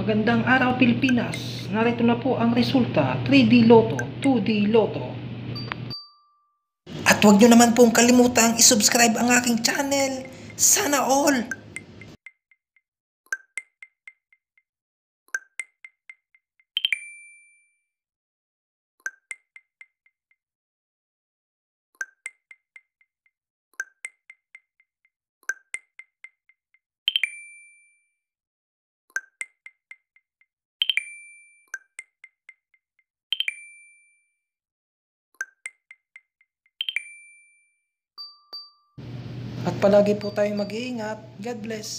Magandang araw Pilipinas. Narito na po ang resulta. 3D Loto, 2D Loto. At huwag nyo naman pong kalimutang isubscribe ang aking channel. Sana all! At palagi po tayong mag-iingat. God bless.